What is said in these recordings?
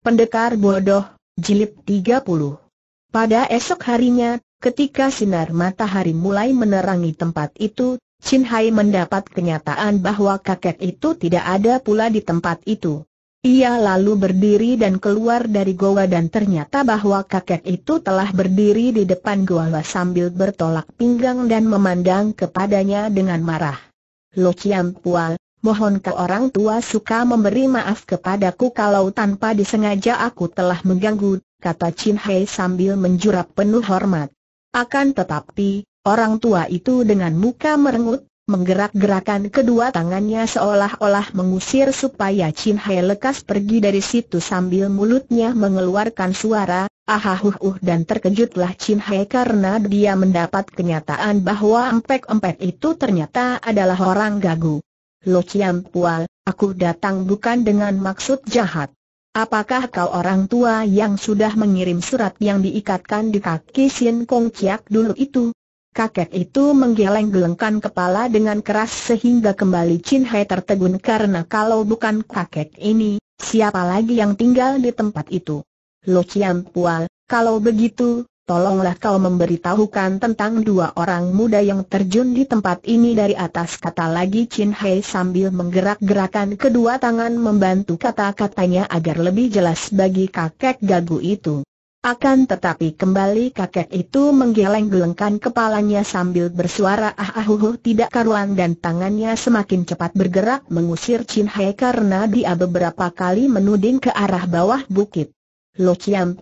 Pendekar Bodoh, Jilid 30 Pada esok harinya, ketika sinar matahari mulai menerangi tempat itu, Chin Hai mendapat kenyataan bahwa kakek itu tidak ada pula di tempat itu. Ia lalu berdiri dan keluar dari goa dan ternyata bahwa kakek itu telah berdiri di depan goa sambil bertolak pinggang dan memandang kepadanya dengan marah. Lo Chiam Pual, Mohon ke orang tua suka memberi maaf kepadaku kalau tanpa disengaja aku telah mengganggu, kata Chin Hei sambil menjurap penuh hormat. Akan tetapi, orang tua itu dengan muka merengut, menggerak-gerakan kedua tangannya seolah-olah mengusir supaya Chin Hei lekas pergi dari situ sambil mulutnya mengeluarkan suara, ahahuhuh dan terkejutlah Chin Hei karena dia mendapat kenyataan bahwa empek-empek itu ternyata adalah orang gagu. Lo Chiam Pual, aku datang bukan dengan maksud jahat. Apakah kau orang tua yang sudah mengirim surat yang diikatkan di kaki Sien Kong Chiak dulu itu? Kakek itu menggeleng-gelengkan kepala dengan keras sehingga kembali Chin Hai tertegun karena kalau bukan kakek ini, siapa lagi yang tinggal di tempat itu? Lo Chiam Pual, kalau begitu, tolonglah kau memberitahukan tentang dua orang muda yang terjun di tempat ini dari atas kata lagi Chin Hei sambil menggerak-gerakan kedua tangan membantu kata-katanya agar lebih jelas bagi kakek gagu itu. Akan tetapi kembali kakek itu menggeleng-gelengkan kepalanya sambil bersuara ah ah huhuh uh, tidak karuan dan tangannya semakin cepat bergerak mengusir Chin Hai karena dia beberapa kali menuding ke arah bawah bukit. Lo Chiam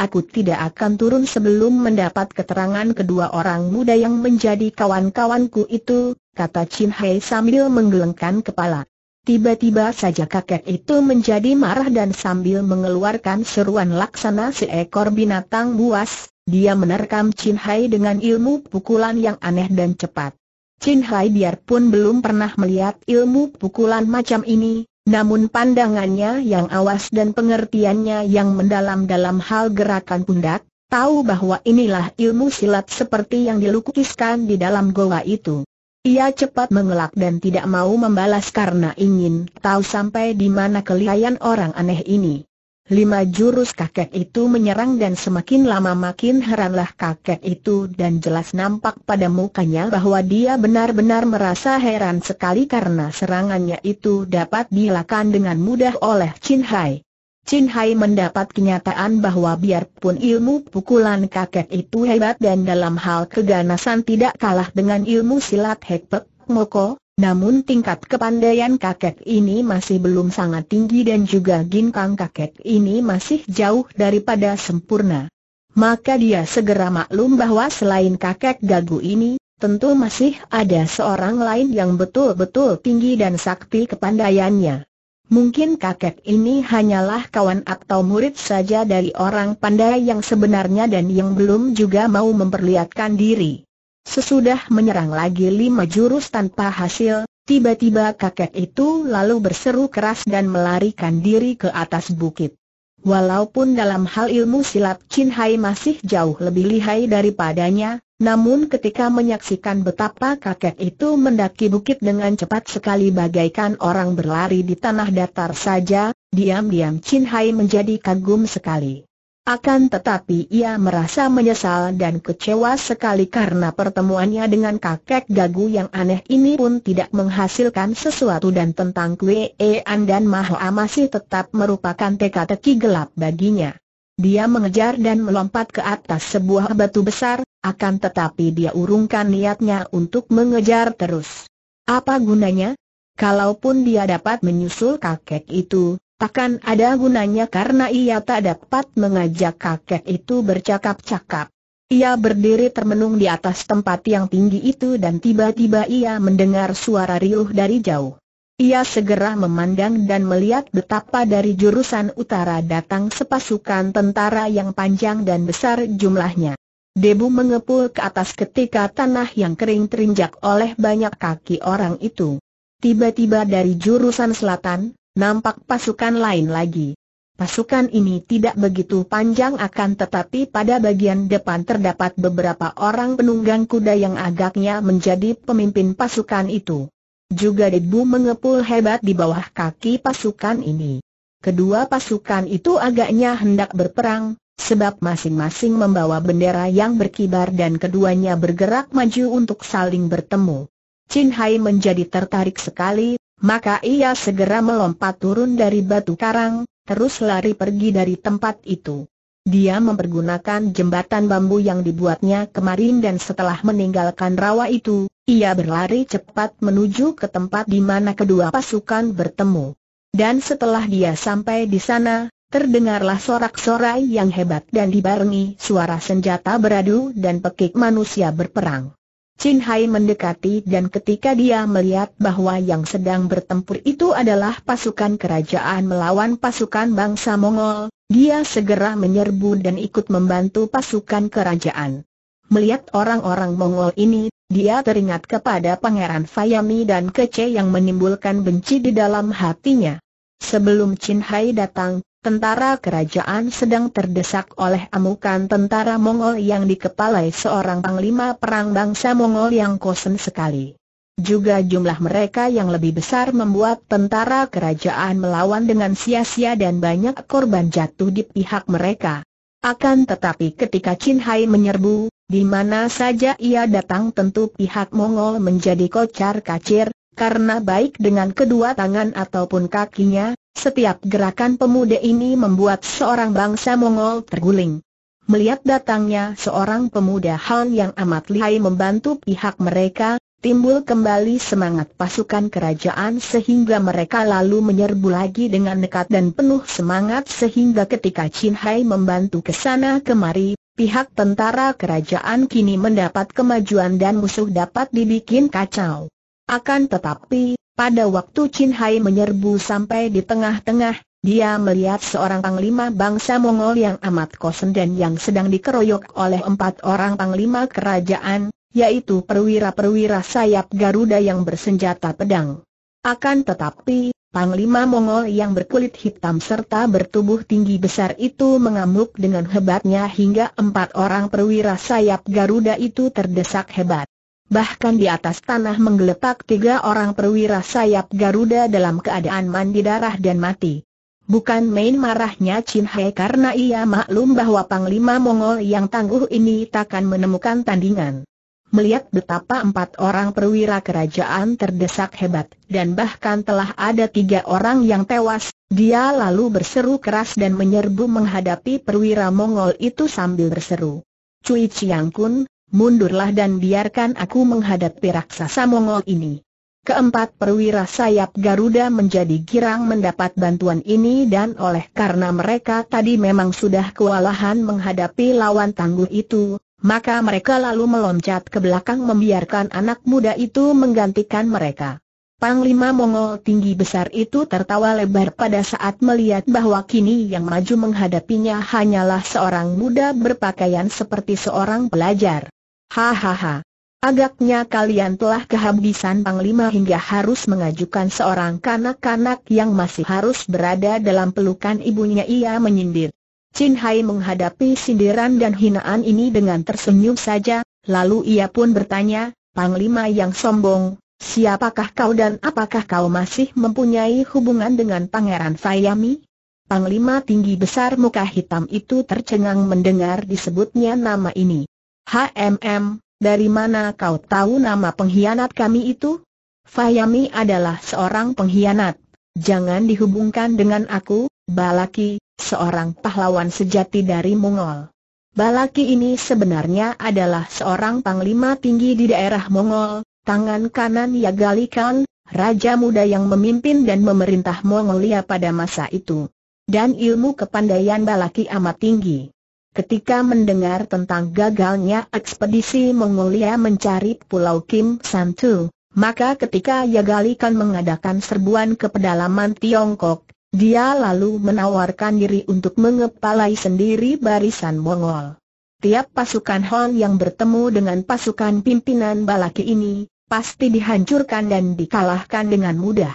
aku tidak akan turun sebelum mendapat keterangan kedua orang muda yang menjadi kawan-kawanku itu, kata Chin Hei sambil menggelengkan kepala. Tiba-tiba saja kakek itu menjadi marah dan sambil mengeluarkan seruan laksana seekor binatang buas, dia menerkam Chin Hai dengan ilmu pukulan yang aneh dan cepat. Chin Hai biarpun belum pernah melihat ilmu pukulan macam ini, namun pandangannya yang awas dan pengertiannya yang mendalam dalam hal gerakan pundak, tahu bahwa inilah ilmu silat seperti yang dilukiskan di dalam goa itu. Ia cepat mengelak dan tidak mau membalas karena ingin tahu sampai di mana kelihayan orang aneh ini. Lima jurus kakek itu menyerang dan semakin lama makin heranlah kakek itu dan jelas nampak pada mukanya bahwa dia benar-benar merasa heran sekali karena serangannya itu dapat dilakukan dengan mudah oleh Chin Hai. Chin Hai mendapat kenyataan bahwa biarpun ilmu pukulan kakek itu hebat dan dalam hal keganasan tidak kalah dengan ilmu silat Hek Moko, namun tingkat kepandaian kakek ini masih belum sangat tinggi dan juga ginkang kakek ini masih jauh daripada sempurna. Maka dia segera maklum bahwa selain kakek gagu ini, tentu masih ada seorang lain yang betul-betul tinggi dan sakti kepandaiannya. Mungkin kakek ini hanyalah kawan atau murid saja dari orang pandai yang sebenarnya dan yang belum juga mau memperlihatkan diri. Sesudah menyerang lagi lima jurus tanpa hasil, tiba-tiba kakek itu lalu berseru keras dan melarikan diri ke atas bukit. Walaupun dalam hal ilmu silat Chin Hai masih jauh lebih lihai daripadanya, namun ketika menyaksikan betapa kakek itu mendaki bukit dengan cepat sekali bagaikan orang berlari di tanah datar saja, diam-diam Chin Hai menjadi kagum sekali. Akan tetapi ia merasa menyesal dan kecewa sekali karena pertemuannya dengan kakek gagu yang aneh ini pun tidak menghasilkan sesuatu dan tentang Kwe An dan Mahoa masih tetap merupakan teka-teki gelap baginya. Dia mengejar dan melompat ke atas sebuah batu besar, akan tetapi dia urungkan niatnya untuk mengejar terus. Apa gunanya? Kalaupun dia dapat menyusul kakek itu, Takkan ada gunanya karena ia tak dapat mengajak kakek itu bercakap-cakap. Ia berdiri termenung di atas tempat yang tinggi itu dan tiba-tiba ia mendengar suara riuh dari jauh. Ia segera memandang dan melihat betapa dari jurusan utara datang sepasukan tentara yang panjang dan besar jumlahnya. Debu mengepul ke atas ketika tanah yang kering terinjak oleh banyak kaki orang itu. Tiba-tiba dari jurusan selatan, nampak pasukan lain lagi. Pasukan ini tidak begitu panjang akan tetapi pada bagian depan terdapat beberapa orang penunggang kuda yang agaknya menjadi pemimpin pasukan itu. Juga debu mengepul hebat di bawah kaki pasukan ini. Kedua pasukan itu agaknya hendak berperang, sebab masing-masing membawa bendera yang berkibar dan keduanya bergerak maju untuk saling bertemu. Chin Hai menjadi tertarik sekali maka ia segera melompat turun dari batu karang, terus lari pergi dari tempat itu. Dia mempergunakan jembatan bambu yang dibuatnya kemarin dan setelah meninggalkan rawa itu, ia berlari cepat menuju ke tempat di mana kedua pasukan bertemu. Dan setelah dia sampai di sana, terdengarlah sorak-sorai yang hebat dan dibarengi suara senjata beradu dan pekik manusia berperang. Chin Hai mendekati dan ketika dia melihat bahwa yang sedang bertempur itu adalah pasukan kerajaan melawan pasukan bangsa Mongol, dia segera menyerbu dan ikut membantu pasukan kerajaan. Melihat orang-orang Mongol ini, dia teringat kepada Pangeran Fayami dan Kece yang menimbulkan benci di dalam hatinya. Sebelum Chin Hai datang, tentara kerajaan sedang terdesak oleh amukan tentara Mongol yang dikepalai seorang panglima perang bangsa Mongol yang kosen sekali. Juga jumlah mereka yang lebih besar membuat tentara kerajaan melawan dengan sia-sia dan banyak korban jatuh di pihak mereka. Akan tetapi ketika Qin Hai menyerbu, di mana saja ia datang tentu pihak Mongol menjadi kocar kacir, karena baik dengan kedua tangan ataupun kakinya, setiap gerakan pemuda ini membuat seorang bangsa Mongol terguling. Melihat datangnya seorang pemuda Han yang amat lihai membantu pihak mereka, timbul kembali semangat pasukan kerajaan sehingga mereka lalu menyerbu lagi dengan nekat dan penuh semangat sehingga ketika Chin Hai membantu ke sana kemari, pihak tentara kerajaan kini mendapat kemajuan dan musuh dapat dibikin kacau. Akan tetapi, pada waktu Chin Hai menyerbu sampai di tengah-tengah, dia melihat seorang panglima bangsa Mongol yang amat kosen dan yang sedang dikeroyok oleh empat orang panglima kerajaan, yaitu perwira-perwira sayap Garuda yang bersenjata pedang. Akan tetapi, Panglima Mongol yang berkulit hitam serta bertubuh tinggi besar itu mengamuk dengan hebatnya hingga empat orang perwira sayap Garuda itu terdesak hebat bahkan di atas tanah menggeletak tiga orang perwira sayap Garuda dalam keadaan mandi darah dan mati. Bukan main marahnya Chin Hei karena ia maklum bahwa Panglima Mongol yang tangguh ini takkan menemukan tandingan. Melihat betapa empat orang perwira kerajaan terdesak hebat, dan bahkan telah ada tiga orang yang tewas, dia lalu berseru keras dan menyerbu menghadapi perwira Mongol itu sambil berseru. Cui Chiang Kun, mundurlah dan biarkan aku menghadapi raksasa Mongol ini. Keempat perwira sayap Garuda menjadi girang mendapat bantuan ini dan oleh karena mereka tadi memang sudah kewalahan menghadapi lawan tangguh itu, maka mereka lalu meloncat ke belakang membiarkan anak muda itu menggantikan mereka. Panglima Mongol tinggi besar itu tertawa lebar pada saat melihat bahwa kini yang maju menghadapinya hanyalah seorang muda berpakaian seperti seorang pelajar. Hahaha. Agaknya kalian telah kehabisan panglima hingga harus mengajukan seorang kanak-kanak yang masih harus berada dalam pelukan ibunya ia menyindir. Chin Hai menghadapi sindiran dan hinaan ini dengan tersenyum saja, lalu ia pun bertanya, Panglima yang sombong, siapakah kau dan apakah kau masih mempunyai hubungan dengan Pangeran Fayami? Panglima tinggi besar muka hitam itu tercengang mendengar disebutnya nama ini. HMM, dari mana kau tahu nama pengkhianat kami itu? Fahyami adalah seorang pengkhianat. Jangan dihubungkan dengan aku, Balaki, seorang pahlawan sejati dari Mongol. Balaki ini sebenarnya adalah seorang panglima tinggi di daerah Mongol, tangan kanan Yagalikan, raja muda yang memimpin dan memerintah Mongolia pada masa itu. Dan ilmu kepandaian Balaki amat tinggi. Ketika mendengar tentang gagalnya ekspedisi Mongolia mencari Pulau Kim San Santu, maka ketika Yagalikan mengadakan serbuan ke pedalaman Tiongkok, dia lalu menawarkan diri untuk mengepalai sendiri barisan Mongol. Tiap pasukan Hon yang bertemu dengan pasukan pimpinan Balaki ini, pasti dihancurkan dan dikalahkan dengan mudah.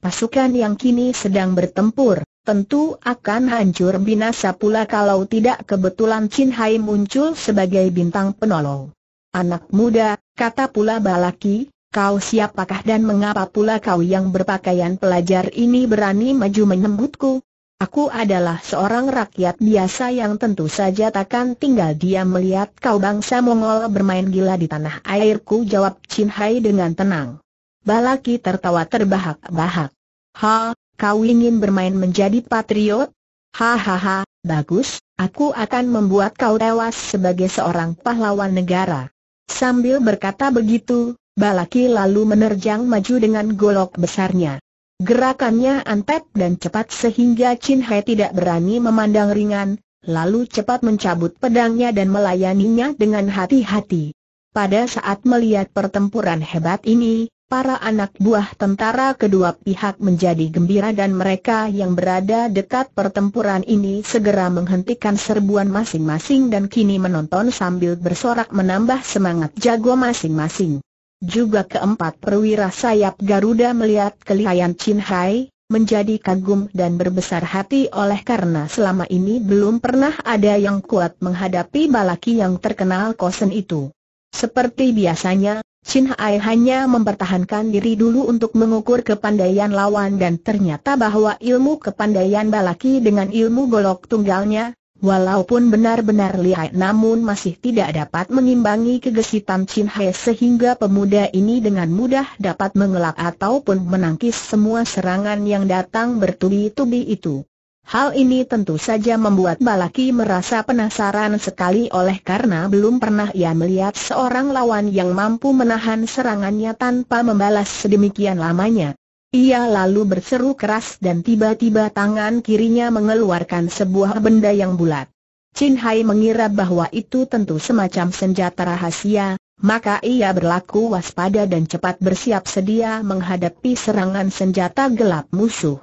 Pasukan yang kini sedang bertempur, tentu akan hancur binasa pula kalau tidak kebetulan Chin Hai muncul sebagai bintang penolong. Anak muda, kata pula Balaki, kau siapakah dan mengapa pula kau yang berpakaian pelajar ini berani maju menyebutku? Aku adalah seorang rakyat biasa yang tentu saja takkan tinggal diam melihat kau bangsa Mongol bermain gila di tanah airku jawab Chin Hai dengan tenang. Balaki tertawa terbahak-bahak. Ha, kau ingin bermain menjadi patriot? Hahaha, bagus, aku akan membuat kau tewas sebagai seorang pahlawan negara. Sambil berkata begitu, Balaki lalu menerjang maju dengan golok besarnya. Gerakannya antet dan cepat sehingga Chin Hai tidak berani memandang ringan, lalu cepat mencabut pedangnya dan melayaninya dengan hati-hati. Pada saat melihat pertempuran hebat ini, Para anak buah tentara kedua pihak menjadi gembira dan mereka yang berada dekat pertempuran ini segera menghentikan serbuan masing-masing dan kini menonton sambil bersorak menambah semangat jago masing-masing. Juga keempat perwira sayap Garuda melihat kelihayan Chin Hai, menjadi kagum dan berbesar hati oleh karena selama ini belum pernah ada yang kuat menghadapi balaki yang terkenal kosen itu. Seperti biasanya, Chin Hai hanya mempertahankan diri dulu untuk mengukur kepandaian lawan dan ternyata bahwa ilmu kepandaian Balaki dengan ilmu golok tunggalnya, walaupun benar-benar lihai namun masih tidak dapat mengimbangi kegesitan Chin Hai sehingga pemuda ini dengan mudah dapat mengelak ataupun menangkis semua serangan yang datang bertubi-tubi itu. Hal ini tentu saja membuat Balaki merasa penasaran sekali oleh karena belum pernah ia melihat seorang lawan yang mampu menahan serangannya tanpa membalas sedemikian lamanya. Ia lalu berseru keras dan tiba-tiba tangan kirinya mengeluarkan sebuah benda yang bulat. Chin Hai mengira bahwa itu tentu semacam senjata rahasia, maka ia berlaku waspada dan cepat bersiap sedia menghadapi serangan senjata gelap musuh.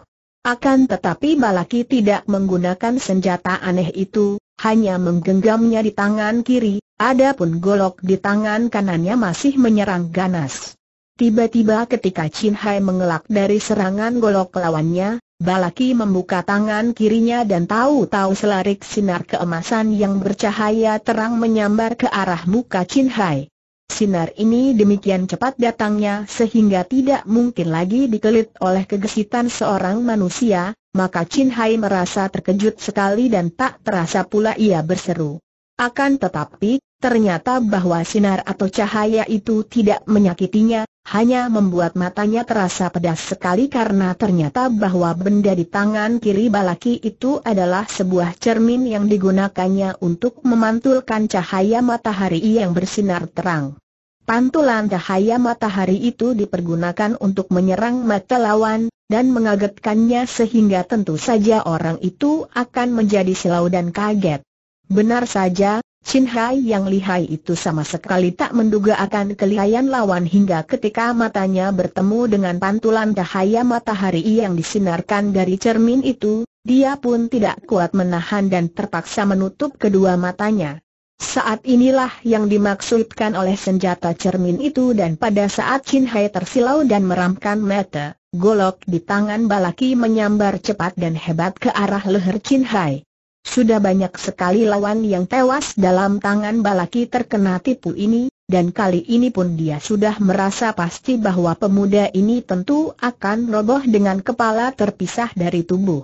Akan tetapi Balaki tidak menggunakan senjata aneh itu, hanya menggenggamnya di tangan kiri, adapun golok di tangan kanannya masih menyerang ganas. Tiba-tiba ketika Chin Hai mengelak dari serangan golok lawannya, Balaki membuka tangan kirinya dan tahu-tahu selarik sinar keemasan yang bercahaya terang menyambar ke arah muka Chin Hai. Sinar ini demikian cepat datangnya sehingga tidak mungkin lagi dikelit oleh kegesitan seorang manusia, maka Chin Hai merasa terkejut sekali dan tak terasa pula ia berseru. Akan tetapi, ternyata bahwa sinar atau cahaya itu tidak menyakitinya, hanya membuat matanya terasa pedas sekali karena ternyata bahwa benda di tangan kiri Balaki itu adalah sebuah cermin yang digunakannya untuk memantulkan cahaya matahari yang bersinar terang. Pantulan cahaya matahari itu dipergunakan untuk menyerang mata lawan, dan mengagetkannya sehingga tentu saja orang itu akan menjadi silau dan kaget. Benar saja, Chin Hai yang lihai itu sama sekali tak menduga akan kelihayan lawan hingga ketika matanya bertemu dengan pantulan cahaya matahari yang disinarkan dari cermin itu, dia pun tidak kuat menahan dan terpaksa menutup kedua matanya. Saat inilah yang dimaksudkan oleh senjata cermin itu dan pada saat Chin Hai tersilau dan meramkan mata, golok di tangan Balaki menyambar cepat dan hebat ke arah leher Chin Hai. Sudah banyak sekali lawan yang tewas dalam tangan Balaki terkena tipu ini, dan kali ini pun dia sudah merasa pasti bahwa pemuda ini tentu akan roboh dengan kepala terpisah dari tubuh.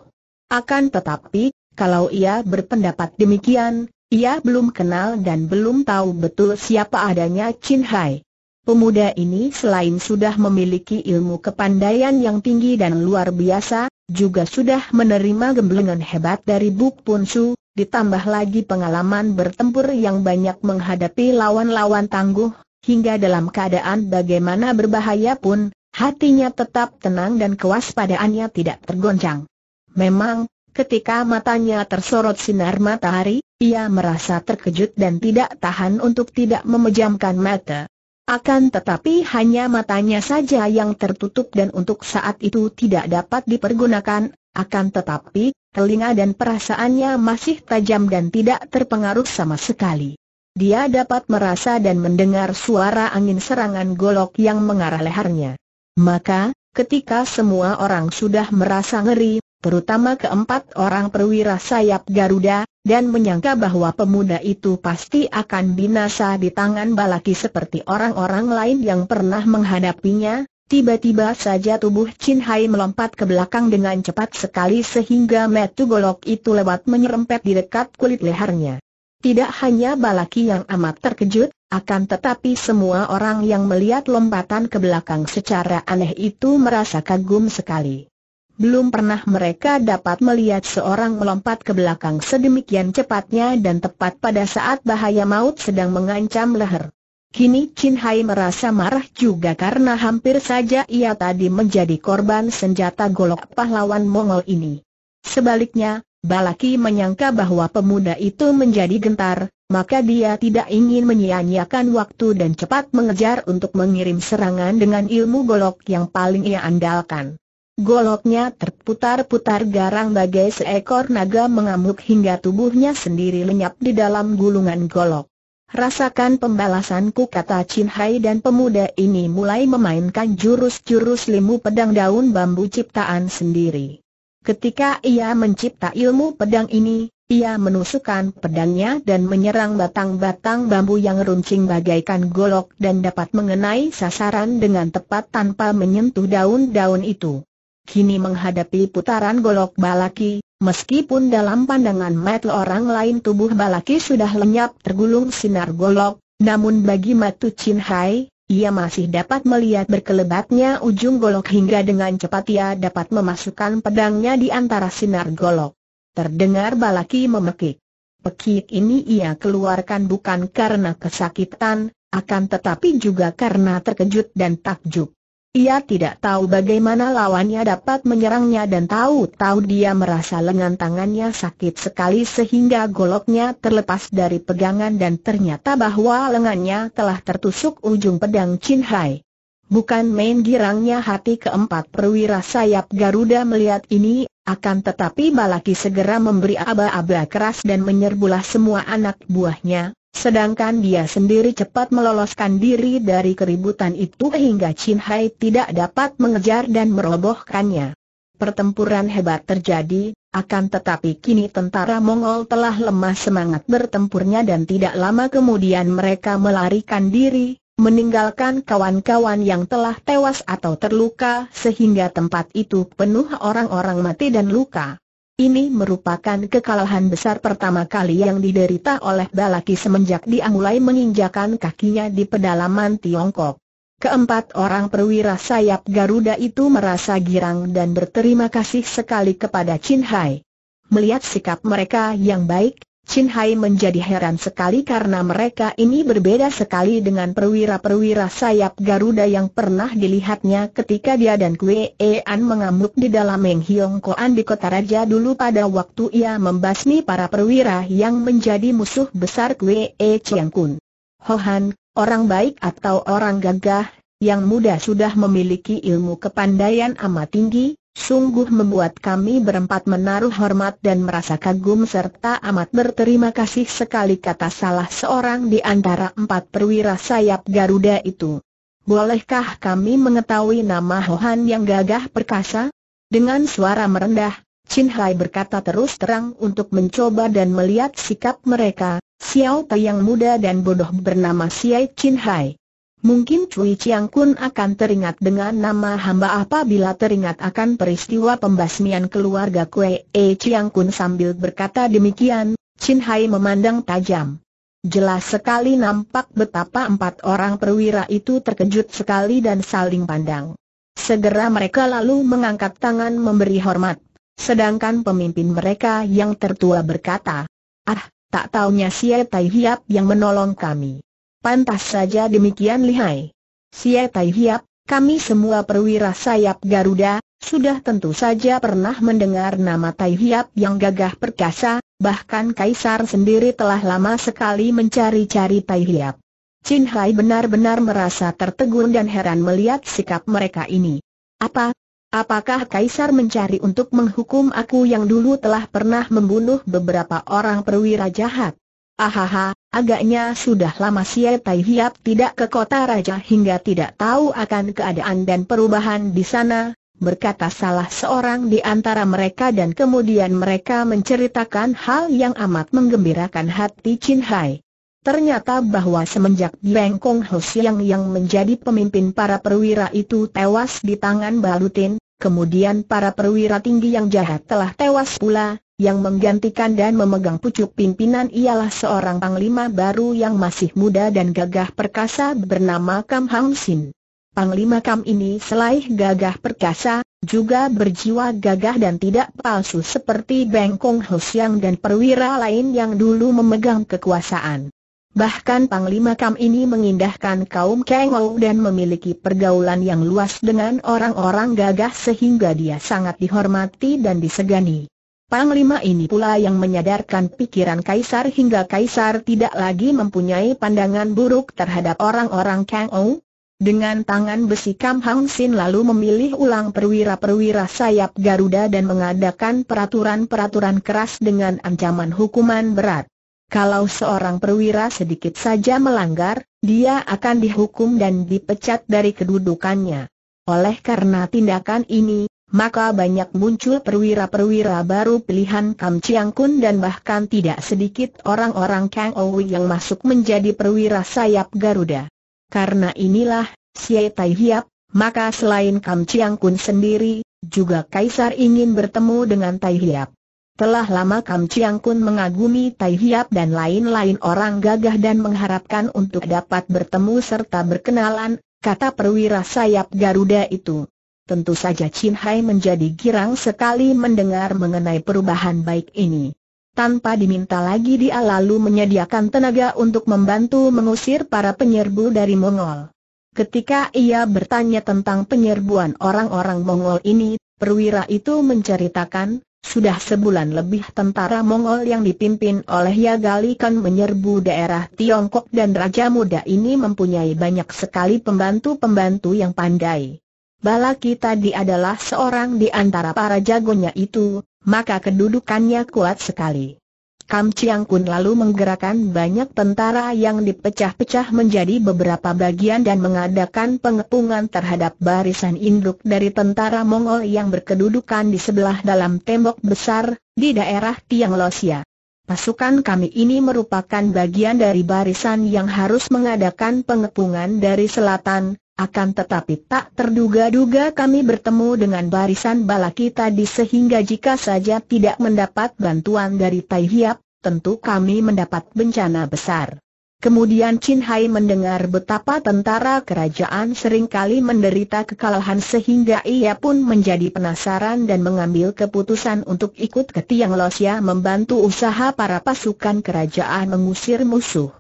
Akan tetapi, kalau ia berpendapat demikian, ia belum kenal dan belum tahu betul siapa adanya Chin Hai. Pemuda ini selain sudah memiliki ilmu kepandaian yang tinggi dan luar biasa, juga sudah menerima gemblengan hebat dari Buk Pun Su, ditambah lagi pengalaman bertempur yang banyak menghadapi lawan-lawan tangguh, hingga dalam keadaan bagaimana berbahaya pun, hatinya tetap tenang dan kewaspadaannya tidak tergoncang. Memang, ketika matanya tersorot sinar matahari, ia merasa terkejut dan tidak tahan untuk tidak memejamkan mata. Akan tetapi hanya matanya saja yang tertutup dan untuk saat itu tidak dapat dipergunakan, akan tetapi, telinga dan perasaannya masih tajam dan tidak terpengaruh sama sekali. Dia dapat merasa dan mendengar suara angin serangan golok yang mengarah lehernya. Maka, ketika semua orang sudah merasa ngeri, terutama keempat orang perwira sayap Garuda, dan menyangka bahwa pemuda itu pasti akan binasa di tangan Balaki seperti orang-orang lain yang pernah menghadapinya, tiba-tiba saja tubuh Chin Hai melompat ke belakang dengan cepat sekali sehingga metu golok itu lewat menyerempet di dekat kulit lehernya. Tidak hanya Balaki yang amat terkejut, akan tetapi semua orang yang melihat lompatan ke belakang secara aneh itu merasa kagum sekali. Belum pernah mereka dapat melihat seorang melompat ke belakang sedemikian cepatnya dan tepat pada saat bahaya maut sedang mengancam leher. Kini Chin Hai merasa marah juga karena hampir saja ia tadi menjadi korban senjata golok pahlawan Mongol ini. Sebaliknya, Balaki menyangka bahwa pemuda itu menjadi gentar, maka dia tidak ingin menyia-nyiakan waktu dan cepat mengejar untuk mengirim serangan dengan ilmu golok yang paling ia andalkan. Goloknya terputar-putar garang bagai seekor naga mengamuk hingga tubuhnya sendiri lenyap di dalam gulungan golok. Rasakan pembalasanku kata Chin Hai dan pemuda ini mulai memainkan jurus-jurus limu pedang daun bambu ciptaan sendiri. Ketika ia mencipta ilmu pedang ini, ia menusukkan pedangnya dan menyerang batang-batang bambu yang runcing bagaikan golok dan dapat mengenai sasaran dengan tepat tanpa menyentuh daun-daun itu kini menghadapi putaran golok balaki, meskipun dalam pandangan mata orang lain tubuh balaki sudah lenyap tergulung sinar golok, namun bagi Matu Chin Hai, ia masih dapat melihat berkelebatnya ujung golok hingga dengan cepat ia dapat memasukkan pedangnya di antara sinar golok. Terdengar balaki memekik. Pekik ini ia keluarkan bukan karena kesakitan, akan tetapi juga karena terkejut dan takjub. Ia tidak tahu bagaimana lawannya dapat menyerangnya dan tahu-tahu dia merasa lengan tangannya sakit sekali sehingga goloknya terlepas dari pegangan dan ternyata bahwa lengannya telah tertusuk ujung pedang Chin Hai. Bukan main girangnya hati keempat perwira sayap Garuda melihat ini, akan tetapi Balaki segera memberi aba-aba keras dan menyerbulah semua anak buahnya, Sedangkan dia sendiri cepat meloloskan diri dari keributan itu hingga Chin Hai tidak dapat mengejar dan merobohkannya. Pertempuran hebat terjadi, akan tetapi kini tentara Mongol telah lemah semangat bertempurnya dan tidak lama kemudian mereka melarikan diri, meninggalkan kawan-kawan yang telah tewas atau terluka sehingga tempat itu penuh orang-orang mati dan luka. Ini merupakan kekalahan besar pertama kali yang diderita oleh Balaki semenjak dia mulai menginjakan kakinya di pedalaman Tiongkok. Keempat orang perwira sayap Garuda itu merasa girang dan berterima kasih sekali kepada Chin Hai. Melihat sikap mereka yang baik, Chin Hai menjadi heran sekali karena mereka ini berbeda sekali dengan perwira-perwira sayap Garuda yang pernah dilihatnya ketika dia dan Kue An mengamuk di dalam Meng Hiong Koan di kota raja dulu pada waktu ia membasmi para perwira yang menjadi musuh besar Kue Chiang Kun. Hohan, orang baik atau orang gagah, yang muda sudah memiliki ilmu kepandaian amat tinggi, Sungguh membuat kami berempat menaruh hormat dan merasa kagum serta amat berterima kasih sekali kata salah seorang di antara empat perwira sayap Garuda itu. Bolehkah kami mengetahui nama Hohan yang gagah perkasa? Dengan suara merendah, Chin Hai berkata terus terang untuk mencoba dan melihat sikap mereka, Xiao Tai yang muda dan bodoh bernama Xiao Chin Hai. Mungkin Cui Chiang Kun akan teringat dengan nama hamba apabila teringat akan peristiwa pembasmian keluarga Kue E Chiang Kun sambil berkata demikian, Chin Hai memandang tajam. Jelas sekali nampak betapa empat orang perwira itu terkejut sekali dan saling pandang. Segera mereka lalu mengangkat tangan memberi hormat. Sedangkan pemimpin mereka yang tertua berkata, Ah, tak taunya si Tai Hiap yang menolong kami. Pantas saja demikian lihai. Xie Tai Hiap, kami semua perwira sayap Garuda, sudah tentu saja pernah mendengar nama Tai Hiap yang gagah perkasa, bahkan Kaisar sendiri telah lama sekali mencari-cari Tai Hiap. Chin Hai benar-benar merasa tertegun dan heran melihat sikap mereka ini. Apa? Apakah Kaisar mencari untuk menghukum aku yang dulu telah pernah membunuh beberapa orang perwira jahat? Ahaha, agaknya sudah lama Xie Tai Hiap tidak ke kota raja hingga tidak tahu akan keadaan dan perubahan di sana, berkata salah seorang di antara mereka dan kemudian mereka menceritakan hal yang amat menggembirakan hati Chin Hai. Ternyata bahwa semenjak Beng Kong Ho Siang yang menjadi pemimpin para perwira itu tewas di tangan Balutin, kemudian para perwira tinggi yang jahat telah tewas pula, yang menggantikan dan memegang pucuk pimpinan ialah seorang panglima baru yang masih muda dan gagah perkasa bernama Kam Hang Sin. Panglima Kam ini selain gagah perkasa, juga berjiwa gagah dan tidak palsu seperti Beng Kong Ho Siang dan perwira lain yang dulu memegang kekuasaan. Bahkan Panglima Kam ini mengindahkan kaum Kengou dan memiliki pergaulan yang luas dengan orang-orang gagah sehingga dia sangat dihormati dan disegani. Panglima ini pula yang menyadarkan pikiran Kaisar hingga Kaisar tidak lagi mempunyai pandangan buruk terhadap orang-orang Kang Ou. Dengan tangan besi Kam Hang Sin lalu memilih ulang perwira-perwira sayap Garuda dan mengadakan peraturan-peraturan keras dengan ancaman hukuman berat. Kalau seorang perwira sedikit saja melanggar, dia akan dihukum dan dipecat dari kedudukannya. Oleh karena tindakan ini, maka banyak muncul perwira-perwira baru pilihan Kam Chiang Kun dan bahkan tidak sedikit orang-orang Kang Owi yang masuk menjadi perwira sayap Garuda. Karena inilah, Siai Tai Hiap, maka selain Kam Chiang Kun sendiri, juga Kaisar ingin bertemu dengan Tai Hiap. Telah lama Kam Chiang Kun mengagumi Tai Hiap dan lain-lain orang gagah dan mengharapkan untuk dapat bertemu serta berkenalan, kata perwira sayap Garuda itu. Tentu saja Chin Hai menjadi girang sekali mendengar mengenai perubahan baik ini. Tanpa diminta lagi dia lalu menyediakan tenaga untuk membantu mengusir para penyerbu dari Mongol. Ketika ia bertanya tentang penyerbuan orang-orang Mongol ini, perwira itu menceritakan, sudah sebulan lebih tentara Mongol yang dipimpin oleh Yagali Kan menyerbu daerah Tiongkok dan Raja Muda ini mempunyai banyak sekali pembantu-pembantu yang pandai. Balaki tadi adalah seorang di antara para jagonya itu, maka kedudukannya kuat sekali. Kam Chiang Kun lalu menggerakkan banyak tentara yang dipecah-pecah menjadi beberapa bagian dan mengadakan pengepungan terhadap barisan induk dari tentara Mongol yang berkedudukan di sebelah dalam tembok besar, di daerah Tiang Losia. Pasukan kami ini merupakan bagian dari barisan yang harus mengadakan pengepungan dari selatan, akan tetapi tak terduga-duga kami bertemu dengan barisan bala kita di sehingga jika saja tidak mendapat bantuan dari Tai Hiap, tentu kami mendapat bencana besar. Kemudian Chin Hai mendengar betapa tentara kerajaan seringkali menderita kekalahan sehingga ia pun menjadi penasaran dan mengambil keputusan untuk ikut ke Tiang Losia membantu usaha para pasukan kerajaan mengusir musuh.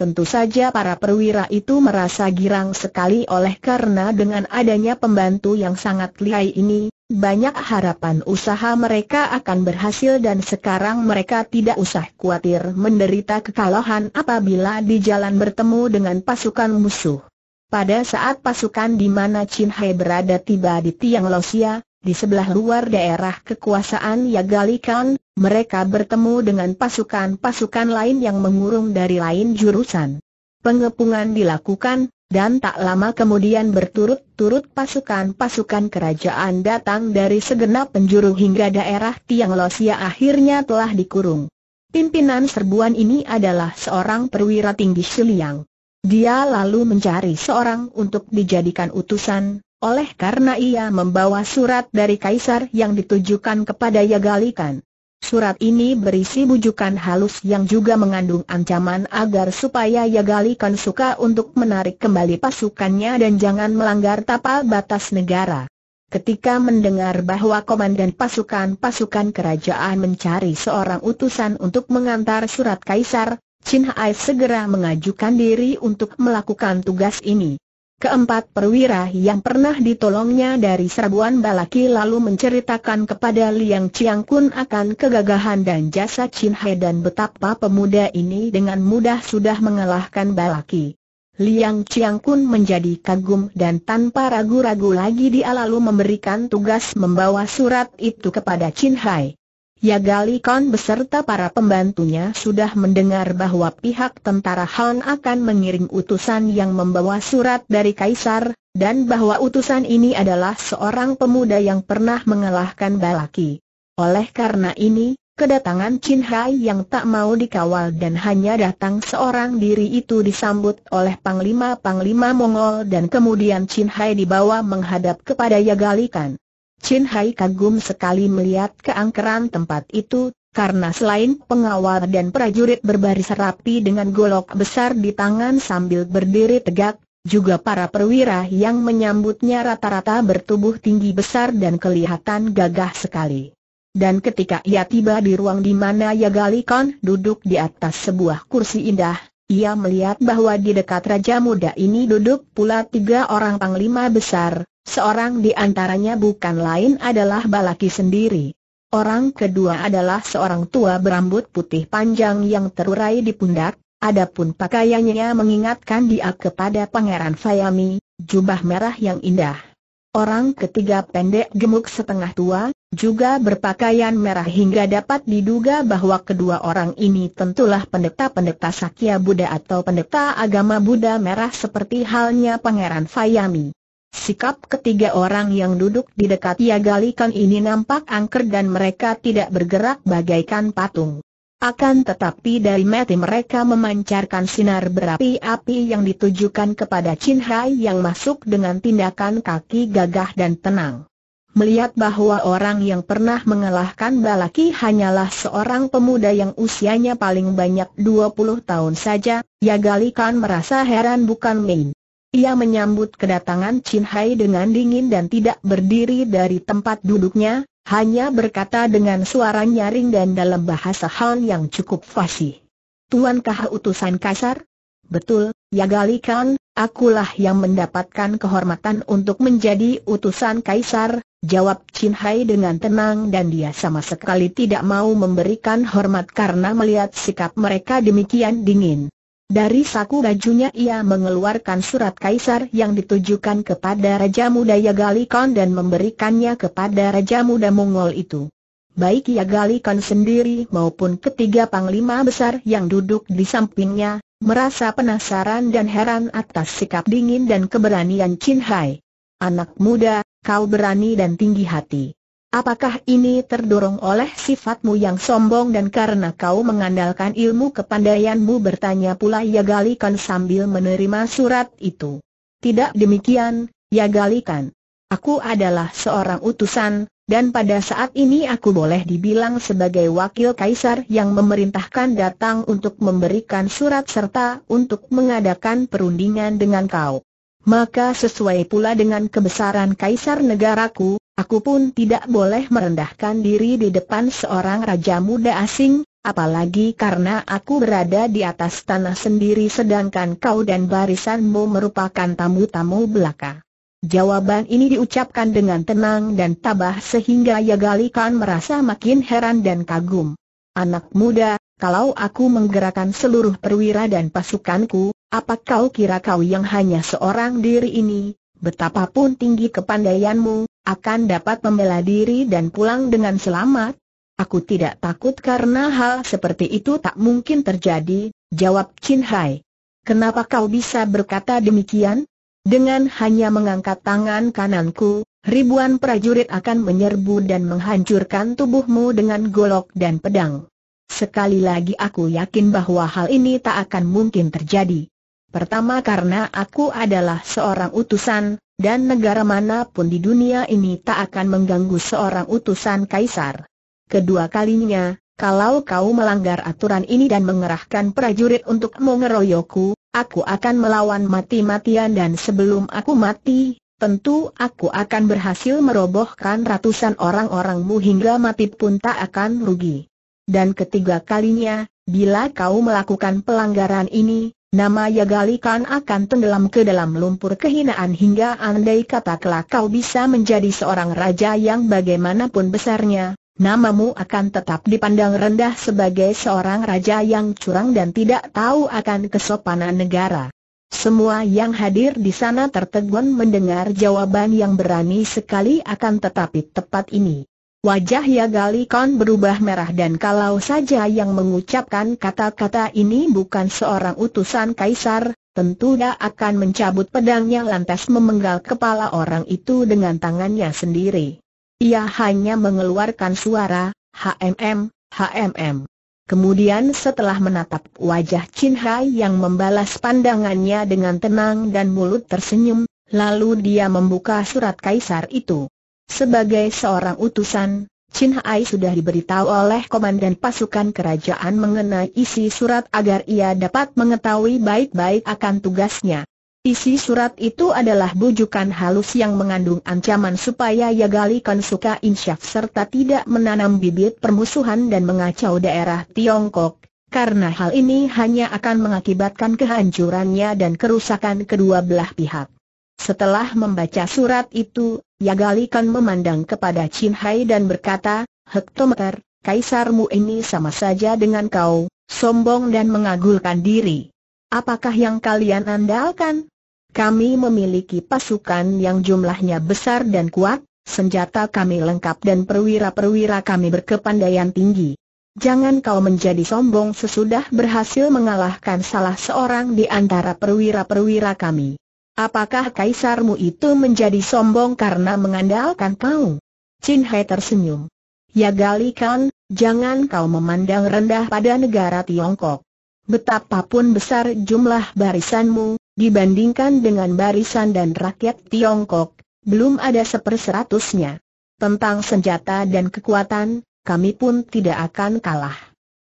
Tentu saja para perwira itu merasa girang sekali oleh karena dengan adanya pembantu yang sangat lihai ini, banyak harapan usaha mereka akan berhasil dan sekarang mereka tidak usah khawatir menderita kekalahan apabila di jalan bertemu dengan pasukan musuh. Pada saat pasukan di mana Chin Hai berada tiba di Tiang Losia, di sebelah luar daerah kekuasaan Yagalikan, mereka bertemu dengan pasukan-pasukan lain yang mengurung dari lain jurusan. Pengepungan dilakukan, dan tak lama kemudian berturut-turut pasukan-pasukan kerajaan datang dari segenap penjuru hingga daerah Tiang Losia akhirnya telah dikurung. Pimpinan serbuan ini adalah seorang perwira tinggi Shiliang. Dia lalu mencari seorang untuk dijadikan utusan, oleh karena ia membawa surat dari kaisar yang ditujukan kepada Yagalikan. Surat ini berisi bujukan halus yang juga mengandung ancaman agar supaya Yagalikan suka untuk menarik kembali pasukannya dan jangan melanggar tapal batas negara. Ketika mendengar bahwa komandan pasukan-pasukan kerajaan mencari seorang utusan untuk mengantar surat kaisar, Chin Hai segera mengajukan diri untuk melakukan tugas ini. Keempat perwira yang pernah ditolongnya dari serbuan balaki lalu menceritakan kepada Liang Chiang Kun akan kegagahan dan jasa Chin Hai dan betapa pemuda ini dengan mudah sudah mengalahkan balaki. Liang Chiang Kun menjadi kagum dan tanpa ragu-ragu lagi dia lalu memberikan tugas membawa surat itu kepada Chin Hai. Yagali Khan beserta para pembantunya sudah mendengar bahwa pihak tentara Han akan mengirim utusan yang membawa surat dari Kaisar, dan bahwa utusan ini adalah seorang pemuda yang pernah mengalahkan Balaki. Oleh karena ini, kedatangan Chin Hai yang tak mau dikawal dan hanya datang seorang diri itu disambut oleh panglima-panglima Mongol dan kemudian Chin Hai dibawa menghadap kepada Yagali Khan. Chin Hai kagum sekali melihat keangkeran tempat itu, karena selain pengawal dan prajurit berbaris rapi dengan golok besar di tangan sambil berdiri tegak, juga para perwira yang menyambutnya rata-rata bertubuh tinggi besar dan kelihatan gagah sekali. Dan ketika ia tiba di ruang di mana Yagalikon duduk di atas sebuah kursi indah, ia melihat bahwa di dekat Raja Muda ini duduk pula tiga orang panglima besar, Seorang di antaranya bukan lain adalah Balaki sendiri. Orang kedua adalah seorang tua berambut putih panjang yang terurai di pundak, adapun pakaiannya mengingatkan dia kepada Pangeran Fayami, jubah merah yang indah. Orang ketiga pendek gemuk setengah tua, juga berpakaian merah hingga dapat diduga bahwa kedua orang ini tentulah pendeta-pendeta Sakya Buddha atau pendeta agama Buddha merah seperti halnya Pangeran Fayami. Sikap ketiga orang yang duduk di dekat Yagalikan ini nampak angker dan mereka tidak bergerak bagaikan patung. Akan tetapi dari mati mereka memancarkan sinar berapi-api yang ditujukan kepada Chin Hai yang masuk dengan tindakan kaki gagah dan tenang. Melihat bahwa orang yang pernah mengalahkan Balaki hanyalah seorang pemuda yang usianya paling banyak 20 tahun saja, Yagalikan merasa heran bukan main. Ia menyambut kedatangan Chin Hai dengan dingin dan tidak berdiri dari tempat duduknya, hanya berkata dengan suara nyaring dan dalam bahasa Han yang cukup fasih. Tuan kah utusan kasar? Betul, ya galikan, akulah yang mendapatkan kehormatan untuk menjadi utusan kaisar, jawab Chin Hai dengan tenang dan dia sama sekali tidak mau memberikan hormat karena melihat sikap mereka demikian dingin. Dari saku bajunya ia mengeluarkan surat kaisar yang ditujukan kepada Raja Muda Yagalikon dan memberikannya kepada Raja Muda Mongol itu. Baik Yagalikon sendiri maupun ketiga panglima besar yang duduk di sampingnya, merasa penasaran dan heran atas sikap dingin dan keberanian Chin Hai. Anak muda, kau berani dan tinggi hati. Apakah ini terdorong oleh sifatmu yang sombong dan karena kau mengandalkan ilmu kepandaianmu bertanya pula Yagalikan sambil menerima surat itu? Tidak demikian, Yagalikan. Aku adalah seorang utusan, dan pada saat ini aku boleh dibilang sebagai wakil kaisar yang memerintahkan datang untuk memberikan surat serta untuk mengadakan perundingan dengan kau. Maka sesuai pula dengan kebesaran kaisar negaraku, Aku pun tidak boleh merendahkan diri di depan seorang raja muda asing, apalagi karena aku berada di atas tanah sendiri sedangkan kau dan barisanmu merupakan tamu-tamu belaka. Jawaban ini diucapkan dengan tenang dan tabah sehingga Yagali Khan merasa makin heran dan kagum. Anak muda, kalau aku menggerakkan seluruh perwira dan pasukanku, apa kau kira kau yang hanya seorang diri ini, Betapapun tinggi kepandaianmu, akan dapat membela diri dan pulang dengan selamat. Aku tidak takut karena hal seperti itu tak mungkin terjadi, jawab Chin Hai. Kenapa kau bisa berkata demikian? Dengan hanya mengangkat tangan kananku, ribuan prajurit akan menyerbu dan menghancurkan tubuhmu dengan golok dan pedang. Sekali lagi aku yakin bahwa hal ini tak akan mungkin terjadi. Pertama karena aku adalah seorang utusan, dan negara manapun di dunia ini tak akan mengganggu seorang utusan kaisar. Kedua kalinya, kalau kau melanggar aturan ini dan mengerahkan prajurit untuk mengeroyokku, aku akan melawan mati-matian dan sebelum aku mati, tentu aku akan berhasil merobohkan ratusan orang-orangmu hingga mati pun tak akan rugi. Dan ketiga kalinya, bila kau melakukan pelanggaran ini, Nama Yagalikan akan tenggelam ke dalam lumpur kehinaan hingga andai kata kelak kau bisa menjadi seorang raja yang bagaimanapun besarnya, namamu akan tetap dipandang rendah sebagai seorang raja yang curang dan tidak tahu akan kesopanan negara. Semua yang hadir di sana tertegun mendengar jawaban yang berani sekali akan tetapi tepat ini. Wajah Khan berubah merah dan kalau saja yang mengucapkan kata-kata ini bukan seorang utusan kaisar, tentu dia akan mencabut pedangnya lantas memenggal kepala orang itu dengan tangannya sendiri. Ia hanya mengeluarkan suara, HMM, HMM. Kemudian setelah menatap wajah Chin Hai yang membalas pandangannya dengan tenang dan mulut tersenyum, lalu dia membuka surat kaisar itu. Sebagai seorang utusan, Chin Hai sudah diberitahu oleh komandan pasukan kerajaan mengenai isi surat agar ia dapat mengetahui baik-baik akan tugasnya. Isi surat itu adalah bujukan halus yang mengandung ancaman supaya Yagali Konsuka insyaf serta tidak menanam bibit permusuhan dan mengacau daerah Tiongkok, karena hal ini hanya akan mengakibatkan kehancurannya dan kerusakan kedua belah pihak. Setelah membaca surat itu, Yagalikan memandang kepada Chin Hai dan berkata, Hektometer, kaisarmu ini sama saja dengan kau, sombong dan mengagulkan diri. Apakah yang kalian andalkan? Kami memiliki pasukan yang jumlahnya besar dan kuat, senjata kami lengkap dan perwira-perwira kami berkepandaian tinggi. Jangan kau menjadi sombong sesudah berhasil mengalahkan salah seorang di antara perwira-perwira kami. Apakah kaisarmu itu menjadi sombong karena mengandalkan kau? Chin Hai tersenyum. Ya galikan, jangan kau memandang rendah pada negara Tiongkok. Betapapun besar jumlah barisanmu, dibandingkan dengan barisan dan rakyat Tiongkok, belum ada seperseratusnya. Tentang senjata dan kekuatan, kami pun tidak akan kalah.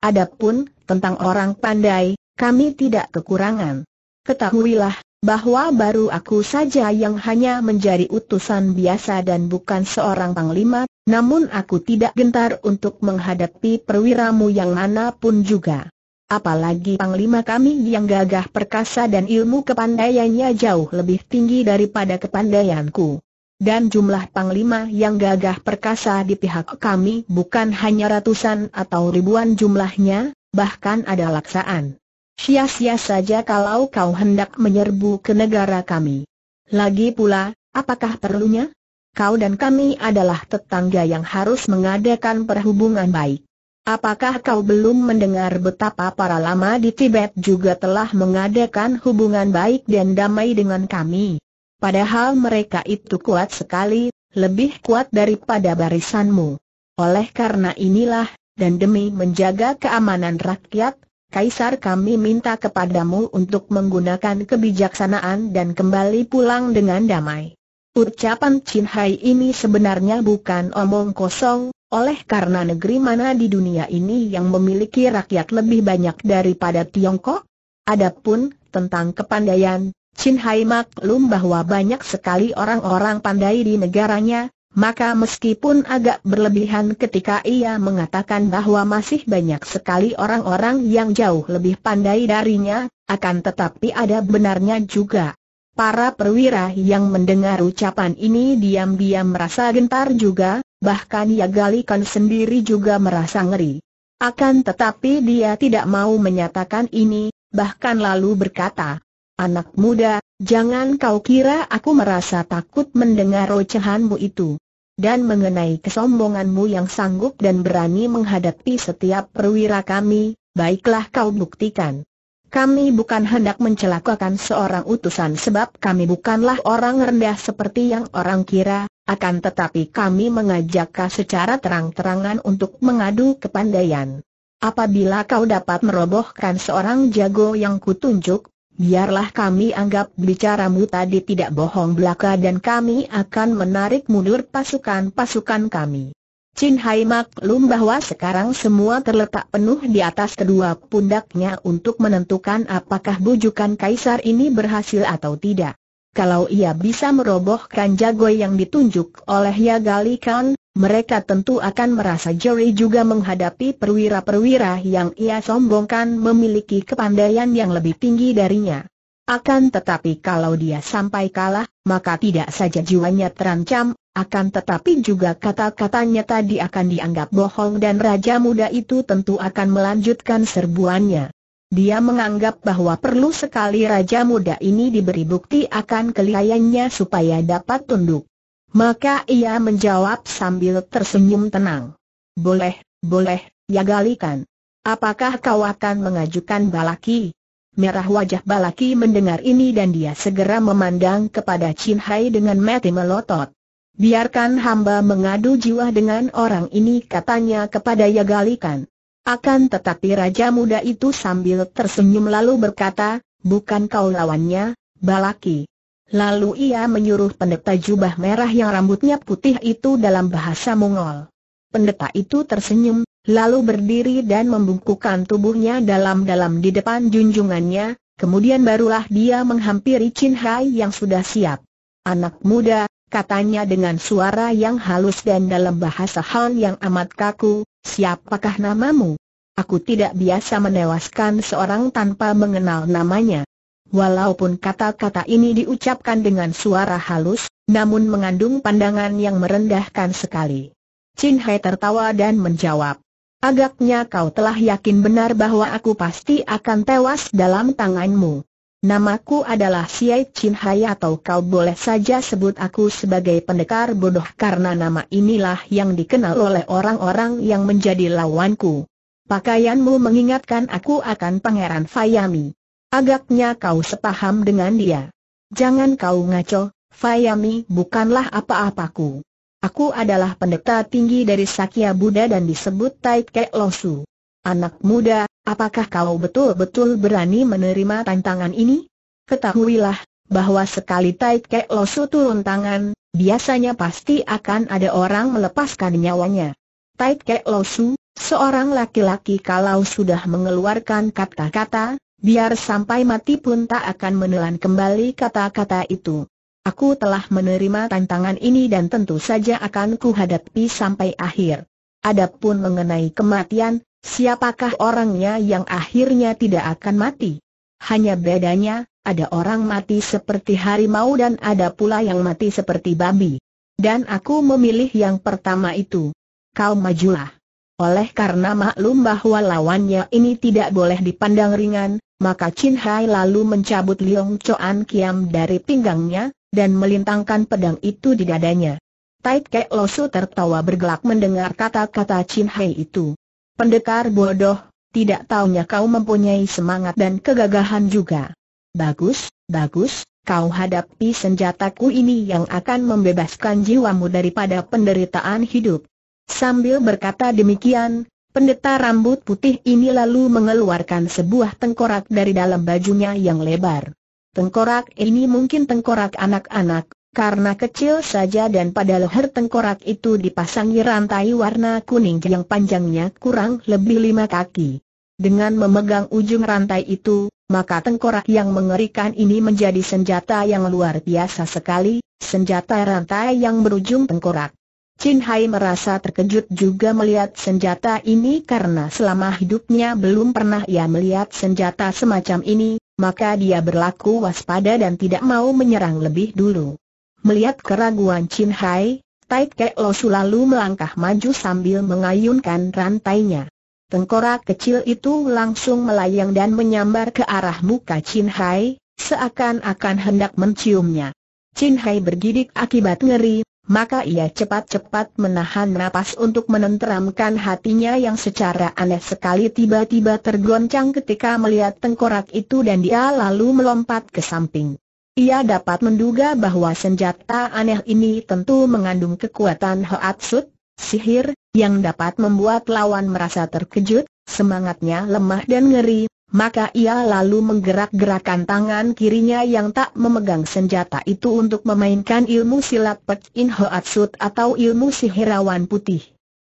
Adapun, tentang orang pandai, kami tidak kekurangan. Ketahuilah, bahwa baru aku saja yang hanya menjadi utusan biasa dan bukan seorang panglima, namun aku tidak gentar untuk menghadapi perwiramu yang manapun juga. Apalagi panglima kami yang gagah perkasa dan ilmu kepandaiannya jauh lebih tinggi daripada kepandaianku. Dan jumlah panglima yang gagah perkasa di pihak kami bukan hanya ratusan atau ribuan jumlahnya, bahkan ada laksaan. Sia-sia saja kalau kau hendak menyerbu ke negara kami. Lagi pula, apakah perlunya? Kau dan kami adalah tetangga yang harus mengadakan perhubungan baik. Apakah kau belum mendengar betapa para lama di Tibet juga telah mengadakan hubungan baik dan damai dengan kami? Padahal mereka itu kuat sekali, lebih kuat daripada barisanmu. Oleh karena inilah, dan demi menjaga keamanan rakyat, Kaisar kami minta kepadamu untuk menggunakan kebijaksanaan dan kembali pulang dengan damai. Ucapan Chin Hai ini sebenarnya bukan omong kosong, oleh karena negeri mana di dunia ini yang memiliki rakyat lebih banyak daripada Tiongkok? Adapun, tentang kepandaian, Chin Hai maklum bahwa banyak sekali orang-orang pandai di negaranya, maka meskipun agak berlebihan ketika ia mengatakan bahwa masih banyak sekali orang-orang yang jauh lebih pandai darinya, akan tetapi ada benarnya juga. Para perwira yang mendengar ucapan ini diam-diam merasa gentar juga, bahkan ia Yagalikan sendiri juga merasa ngeri. Akan tetapi dia tidak mau menyatakan ini, bahkan lalu berkata, Anak muda, jangan kau kira aku merasa takut mendengar ocehanmu itu dan mengenai kesombonganmu yang sanggup dan berani menghadapi setiap perwira kami, baiklah kau buktikan. Kami bukan hendak mencelakakan seorang utusan sebab kami bukanlah orang rendah seperti yang orang kira, akan tetapi kami mengajak kau secara terang-terangan untuk mengadu kepandaian. Apabila kau dapat merobohkan seorang jago yang kutunjuk, biarlah kami anggap bicaramu tadi tidak bohong belaka dan kami akan menarik mundur pasukan-pasukan kami. Chin Hai maklum bahwa sekarang semua terletak penuh di atas kedua pundaknya untuk menentukan apakah bujukan kaisar ini berhasil atau tidak. Kalau ia bisa merobohkan jago yang ditunjuk oleh Yagali Khan, mereka tentu akan merasa Jerry juga menghadapi perwira-perwira yang ia sombongkan memiliki kepandaian yang lebih tinggi darinya. Akan tetapi kalau dia sampai kalah, maka tidak saja jiwanya terancam, akan tetapi juga kata-katanya tadi akan dianggap bohong dan Raja Muda itu tentu akan melanjutkan serbuannya. Dia menganggap bahwa perlu sekali raja muda ini diberi bukti akan kelihayannya supaya dapat tunduk. Maka ia menjawab sambil tersenyum tenang. Boleh, boleh, ya galikan. Apakah kau akan mengajukan balaki? Merah wajah balaki mendengar ini dan dia segera memandang kepada Chin Hai dengan mati melotot. Biarkan hamba mengadu jiwa dengan orang ini katanya kepada Yagalikan. Akan tetapi raja muda itu sambil tersenyum lalu berkata, bukan kau lawannya, Balaki. Lalu ia menyuruh pendeta jubah merah yang rambutnya putih itu dalam bahasa Mongol. Pendeta itu tersenyum, lalu berdiri dan membungkukkan tubuhnya dalam-dalam di depan junjungannya, kemudian barulah dia menghampiri Chin Hai yang sudah siap. Anak muda, katanya dengan suara yang halus dan dalam bahasa hal yang amat kaku, siapakah namamu? Aku tidak biasa menewaskan seorang tanpa mengenal namanya. Walaupun kata-kata ini diucapkan dengan suara halus, namun mengandung pandangan yang merendahkan sekali. Chin Hai tertawa dan menjawab, Agaknya kau telah yakin benar bahwa aku pasti akan tewas dalam tanganmu. Namaku adalah Siai Chin Hai atau kau boleh saja sebut aku sebagai pendekar bodoh karena nama inilah yang dikenal oleh orang-orang yang menjadi lawanku. Pakaianmu mengingatkan aku akan Pangeran Fayami. Agaknya kau sepaham dengan dia. Jangan kau ngaco, Fayami bukanlah apa-apaku. Aku adalah pendeta tinggi dari Sakya Buddha dan disebut Taikai Losu. Anak muda, apakah kau betul-betul berani menerima tantangan ini? Ketahuilah, bahwa sekali Tai Kek Losu turun tangan, biasanya pasti akan ada orang melepaskan nyawanya. Tai Kek Losu, seorang laki-laki kalau sudah mengeluarkan kata-kata, biar sampai mati pun tak akan menelan kembali kata-kata itu. Aku telah menerima tantangan ini dan tentu saja akan kuhadapi sampai akhir. Adapun mengenai kematian, Siapakah orangnya yang akhirnya tidak akan mati? Hanya bedanya, ada orang mati seperti harimau dan ada pula yang mati seperti babi. Dan aku memilih yang pertama itu. Kau majulah. Oleh karena maklum bahwa lawannya ini tidak boleh dipandang ringan, maka Chin Hai lalu mencabut Liong Choan Kiam dari pinggangnya, dan melintangkan pedang itu di dadanya. Tai Kek Losu tertawa bergelak mendengar kata-kata Chin Hai itu. Pendekar bodoh, tidak taunya kau mempunyai semangat dan kegagahan juga. Bagus, bagus, kau hadapi senjataku ini yang akan membebaskan jiwamu daripada penderitaan hidup. Sambil berkata demikian, pendeta rambut putih ini lalu mengeluarkan sebuah tengkorak dari dalam bajunya yang lebar. Tengkorak ini mungkin tengkorak anak-anak, karena kecil saja dan pada leher tengkorak itu dipasangi rantai warna kuning yang panjangnya kurang lebih lima kaki. Dengan memegang ujung rantai itu, maka tengkorak yang mengerikan ini menjadi senjata yang luar biasa sekali, senjata rantai yang berujung tengkorak. Chin Hai merasa terkejut juga melihat senjata ini karena selama hidupnya belum pernah ia melihat senjata semacam ini, maka dia berlaku waspada dan tidak mau menyerang lebih dulu. Melihat keraguan Chin Hai, Tai Kek Losu lalu melangkah maju sambil mengayunkan rantainya. Tengkorak kecil itu langsung melayang dan menyambar ke arah muka Chin Hai, seakan-akan hendak menciumnya. Chin Hai bergidik akibat ngeri, maka ia cepat-cepat menahan napas untuk menenteramkan hatinya yang secara aneh sekali tiba-tiba tergoncang ketika melihat tengkorak itu dan dia lalu melompat ke samping. Ia dapat menduga bahwa senjata aneh ini tentu mengandung kekuatan hoatsut, sihir, yang dapat membuat lawan merasa terkejut, semangatnya lemah dan ngeri, maka ia lalu menggerak-gerakan tangan kirinya yang tak memegang senjata itu untuk memainkan ilmu silat Pek In Hoatsut atau ilmu sihirawan putih.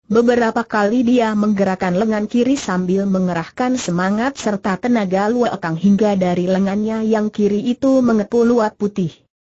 Beberapa kali dia menggerakkan lengan kiri sambil mengerahkan semangat serta tenaga luakang hingga dari lengannya yang kiri itu mengepul luat putih.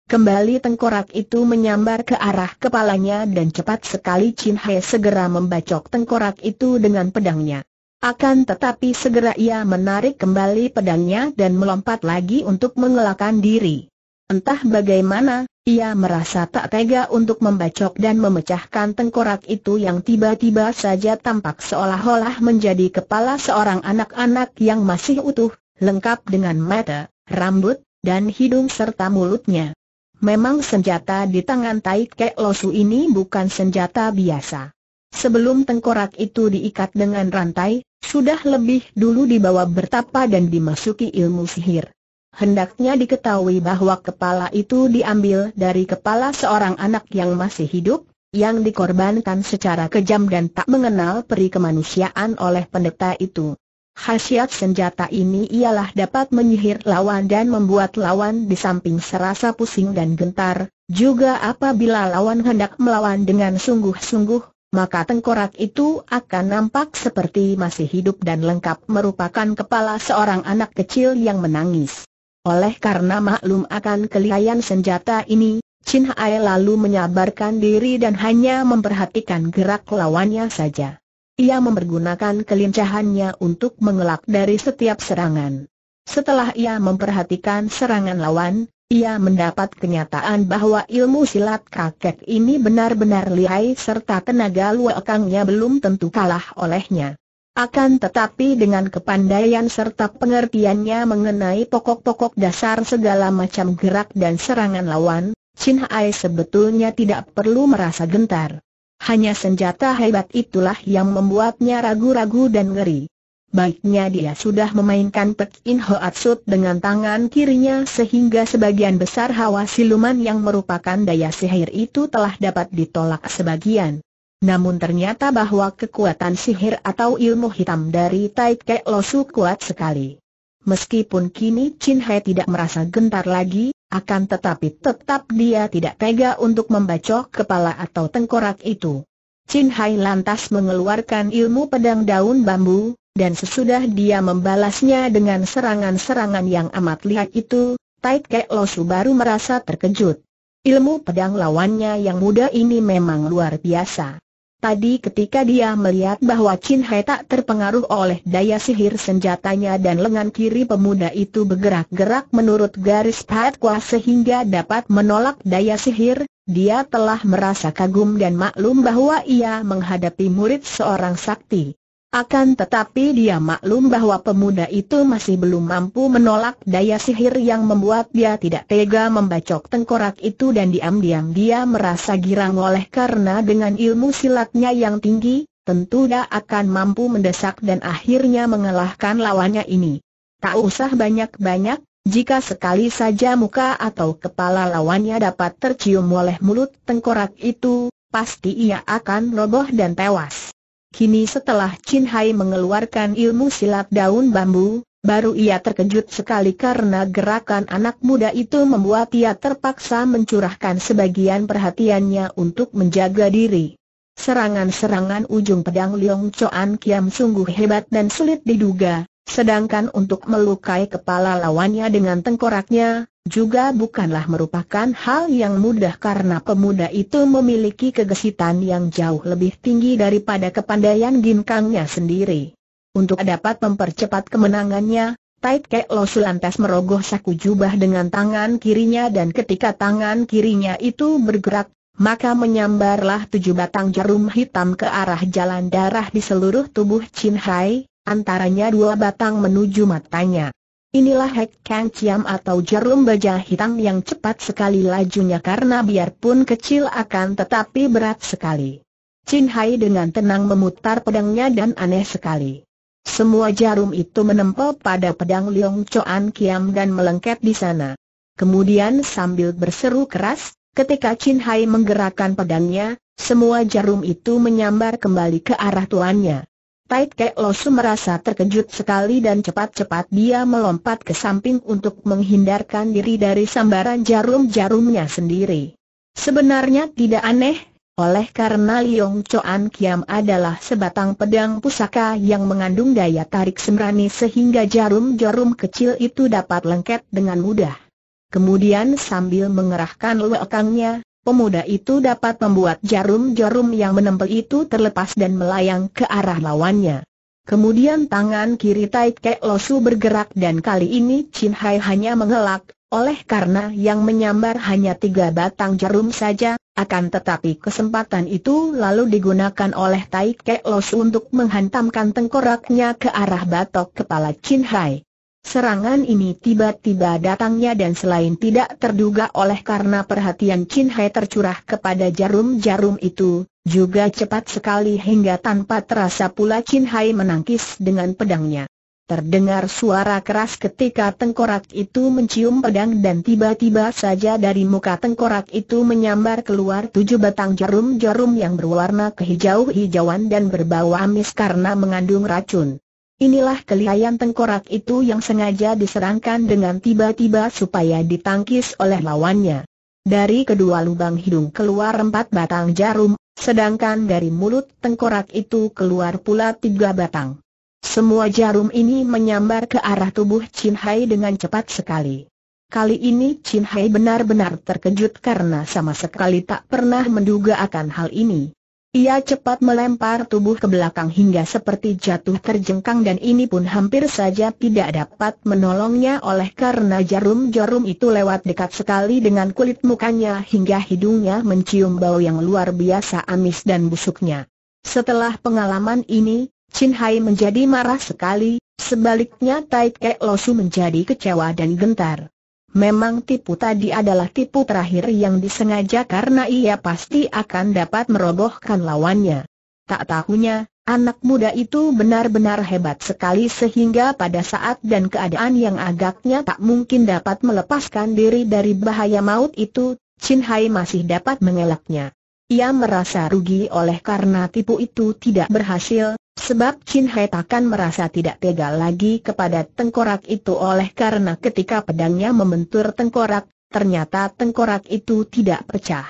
Kembali tengkorak itu menyambar ke arah kepalanya dan cepat sekali Chin Hai segera membacok tengkorak itu dengan pedangnya. Akan tetapi segera ia menarik kembali pedangnya dan melompat lagi untuk mengelakkan diri. Entah bagaimana, ia merasa tak tega untuk membacok dan memecahkan tengkorak itu yang tiba-tiba saja tampak seolah-olah menjadi kepala seorang anak-anak yang masih utuh, lengkap dengan mata, rambut, dan hidung serta mulutnya. Memang senjata di tangan Tai Kek Losu ini bukan senjata biasa. Sebelum tengkorak itu diikat dengan rantai, sudah lebih dulu dibawa bertapa dan dimasuki ilmu sihir hendaknya diketahui bahwa kepala itu diambil dari kepala seorang anak yang masih hidup, yang dikorbankan secara kejam dan tak mengenal peri kemanusiaan oleh pendeta itu. Khasiat senjata ini ialah dapat menyihir lawan dan membuat lawan di samping serasa pusing dan gentar, juga apabila lawan hendak melawan dengan sungguh-sungguh, maka tengkorak itu akan nampak seperti masih hidup dan lengkap merupakan kepala seorang anak kecil yang menangis. Oleh karena maklum akan kelihayan senjata ini, Chin Hai lalu menyabarkan diri dan hanya memperhatikan gerak lawannya saja. Ia mempergunakan kelincahannya untuk mengelak dari setiap serangan. Setelah ia memperhatikan serangan lawan, ia mendapat kenyataan bahwa ilmu silat kakek ini benar-benar lihai serta tenaga luakangnya belum tentu kalah olehnya. Akan tetapi dengan kepandaian serta pengertiannya mengenai pokok-pokok dasar segala macam gerak dan serangan lawan, Chin Hai sebetulnya tidak perlu merasa gentar. Hanya senjata hebat itulah yang membuatnya ragu-ragu dan ngeri. Baiknya dia sudah memainkan Pek In Ho Atsut dengan tangan kirinya sehingga sebagian besar hawa siluman yang merupakan daya sihir itu telah dapat ditolak sebagian. Namun ternyata bahwa kekuatan sihir atau ilmu hitam dari Tai Kek Losu kuat sekali. Meskipun kini Chin Hai tidak merasa gentar lagi, akan tetapi tetap dia tidak tega untuk membacok kepala atau tengkorak itu. Chin Hai lantas mengeluarkan ilmu pedang daun bambu, dan sesudah dia membalasnya dengan serangan-serangan yang amat lihat itu, Tai Kek Losu baru merasa terkejut. Ilmu pedang lawannya yang muda ini memang luar biasa. Tadi ketika dia melihat bahwa Chin Hai tak terpengaruh oleh daya sihir senjatanya dan lengan kiri pemuda itu bergerak-gerak menurut garis patwa sehingga dapat menolak daya sihir, dia telah merasa kagum dan maklum bahwa ia menghadapi murid seorang sakti. Akan tetapi dia maklum bahwa pemuda itu masih belum mampu menolak daya sihir yang membuat dia tidak tega membacok tengkorak itu dan diam-diam dia merasa girang oleh karena dengan ilmu silatnya yang tinggi, tentu dia akan mampu mendesak dan akhirnya mengalahkan lawannya ini. Tak usah banyak-banyak, jika sekali saja muka atau kepala lawannya dapat tercium oleh mulut tengkorak itu, pasti ia akan roboh dan tewas. Kini setelah Chin Hai mengeluarkan ilmu silat daun bambu, baru ia terkejut sekali karena gerakan anak muda itu membuat ia terpaksa mencurahkan sebagian perhatiannya untuk menjaga diri. Serangan-serangan ujung pedang Liong Choan Kiam sungguh hebat dan sulit diduga, sedangkan untuk melukai kepala lawannya dengan tengkoraknya, juga bukanlah merupakan hal yang mudah karena pemuda itu memiliki kegesitan yang jauh lebih tinggi daripada kepandaian ginkangnya sendiri. Untuk dapat mempercepat kemenangannya, Tait Kek Losu lantas merogoh saku jubah dengan tangan kirinya dan ketika tangan kirinya itu bergerak, maka menyambarlah tujuh batang jarum hitam ke arah jalan darah di seluruh tubuh Chin Hai, antaranya dua batang menuju matanya. Inilah Hek Kang Chiam atau jarum baja hitam yang cepat sekali lajunya karena biarpun kecil akan tetapi berat sekali. Chin Hai dengan tenang memutar pedangnya dan aneh sekali. Semua jarum itu menempel pada pedang Leong Choan Kiam dan melengket di sana. Kemudian sambil berseru keras, ketika Chin Hai menggerakkan pedangnya, semua jarum itu menyambar kembali ke arah tuannya. Tai Kek Losu merasa terkejut sekali dan cepat-cepat dia melompat ke samping untuk menghindarkan diri dari sambaran jarum-jarumnya sendiri. Sebenarnya tidak aneh, oleh karena Liong Choan Kiam adalah sebatang pedang pusaka yang mengandung daya tarik semrani sehingga jarum-jarum kecil itu dapat lengket dengan mudah. Kemudian sambil mengerahkan lekangnya, pemuda itu dapat membuat jarum-jarum yang menempel itu terlepas dan melayang ke arah lawannya. Kemudian tangan kiri Tai Kek Losu bergerak dan kali ini Chin Hai hanya mengelak, oleh karena yang menyambar hanya tiga batang jarum saja, akan tetapi kesempatan itu lalu digunakan oleh Tai Kek Losu untuk menghantamkan tengkoraknya ke arah batok kepala Chin Hai. Serangan ini tiba-tiba datangnya dan selain tidak terduga oleh karena perhatian Chin Hai tercurah kepada jarum-jarum itu, juga cepat sekali hingga tanpa terasa pula Chin Hai menangkis dengan pedangnya. Terdengar suara keras ketika tengkorak itu mencium pedang dan tiba-tiba saja dari muka tengkorak itu menyambar keluar tujuh batang jarum-jarum yang berwarna kehijau-hijauan dan berbau amis karena mengandung racun. Inilah kelihayan tengkorak itu yang sengaja diserangkan dengan tiba-tiba supaya ditangkis oleh lawannya. Dari kedua lubang hidung keluar empat batang jarum, sedangkan dari mulut tengkorak itu keluar pula tiga batang. Semua jarum ini menyambar ke arah tubuh Chin Hai dengan cepat sekali. Kali ini Chin Hai benar-benar terkejut karena sama sekali tak pernah menduga akan hal ini. Ia cepat melempar tubuh ke belakang hingga seperti jatuh terjengkang dan ini pun hampir saja tidak dapat menolongnya oleh karena jarum-jarum itu lewat dekat sekali dengan kulit mukanya hingga hidungnya mencium bau yang luar biasa amis dan busuknya. Setelah pengalaman ini, Chin Hai menjadi marah sekali, sebaliknya Tai Kek Losu menjadi kecewa dan gentar. Memang tipu tadi adalah tipu terakhir yang disengaja karena ia pasti akan dapat merobohkan lawannya. Tak tahunya, anak muda itu benar-benar hebat sekali sehingga pada saat dan keadaan yang agaknya tak mungkin dapat melepaskan diri dari bahaya maut itu, Chin Hai masih dapat mengelaknya. Ia merasa rugi oleh karena tipu itu tidak berhasil, Sebab Chin Hai takkan merasa tidak tega lagi kepada tengkorak itu oleh karena ketika pedangnya membentur tengkorak, ternyata tengkorak itu tidak pecah.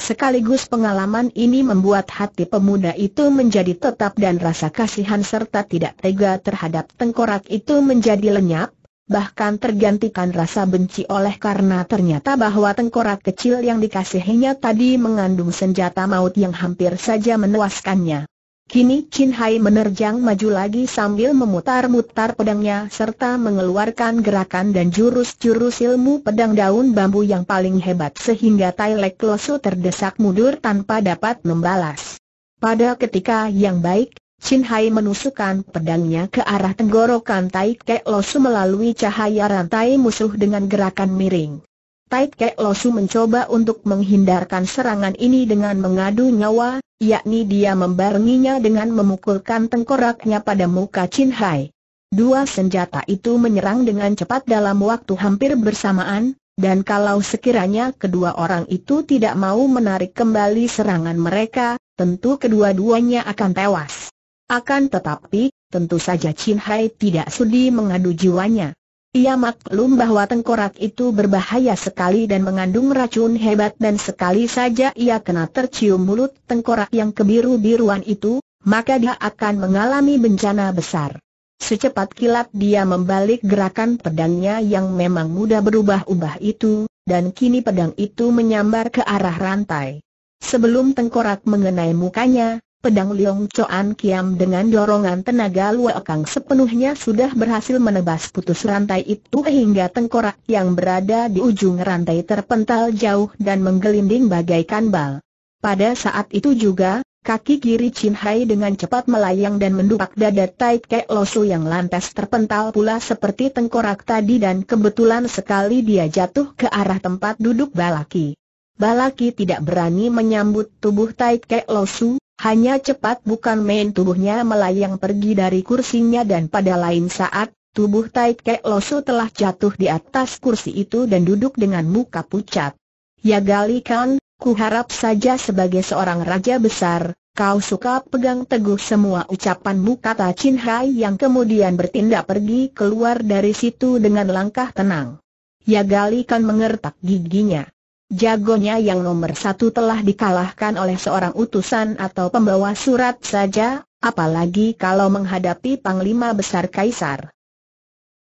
Sekaligus pengalaman ini membuat hati pemuda itu menjadi tetap dan rasa kasihan serta tidak tega terhadap tengkorak itu menjadi lenyap, bahkan tergantikan rasa benci oleh karena ternyata bahwa tengkorak kecil yang dikasihinya tadi mengandung senjata maut yang hampir saja menewaskannya. Kini Chin Hai menerjang maju lagi sambil memutar-mutar pedangnya serta mengeluarkan gerakan dan jurus-jurus ilmu pedang daun bambu yang paling hebat sehingga Tai Lek Losu terdesak mundur tanpa dapat membalas. Pada ketika yang baik, Chin Hai menusukkan pedangnya ke arah tenggorokan Tai Kek Losu melalui cahaya rantai musuh dengan gerakan miring. Tai Kek Losu mencoba untuk menghindarkan serangan ini dengan mengadu nyawa, yakni dia membaringinya dengan memukulkan tengkoraknya pada muka Chin Hai. Dua senjata itu menyerang dengan cepat dalam waktu hampir bersamaan, dan kalau sekiranya kedua orang itu tidak mau menarik kembali serangan mereka, tentu kedua-duanya akan tewas. Akan tetapi, tentu saja Chin Hai tidak sudi mengadu jiwanya. Ia maklum bahwa tengkorak itu berbahaya sekali dan mengandung racun hebat dan sekali saja ia kena tercium mulut tengkorak yang kebiru-biruan itu, maka dia akan mengalami bencana besar. Secepat kilat dia membalik gerakan pedangnya yang memang mudah berubah-ubah itu, dan kini pedang itu menyambar ke arah rantai. Sebelum tengkorak mengenai mukanya, pedang Liong Choan Kiam dengan dorongan tenaga Kang sepenuhnya sudah berhasil menebas putus rantai itu hingga tengkorak yang berada di ujung rantai terpental jauh dan menggelinding bagaikan bal. Pada saat itu juga, Kaki kiri Chin Hai dengan cepat melayang dan mendupak dada Tai Kek Losu yang lantas terpental pula seperti tengkorak tadi dan kebetulan sekali dia jatuh ke arah tempat duduk Balaki. Balaki tidak berani menyambut tubuh Tai Kek Losu, hanya cepat bukan main tubuhnya melayang pergi dari kursinya dan pada lain saat, tubuh Tai Kek Losu telah jatuh di atas kursi itu dan duduk dengan muka pucat. Ya Gali Kan, ku harap saja sebagai seorang raja besar, kau suka pegang teguh semua ucapanmu kata Chin Hai yang kemudian bertindak pergi keluar dari situ dengan langkah tenang. Ya Gali Kan mengertak giginya. Jagonya yang nomor satu telah dikalahkan oleh seorang utusan atau pembawa surat saja, apalagi kalau menghadapi Panglima Besar Kaisar.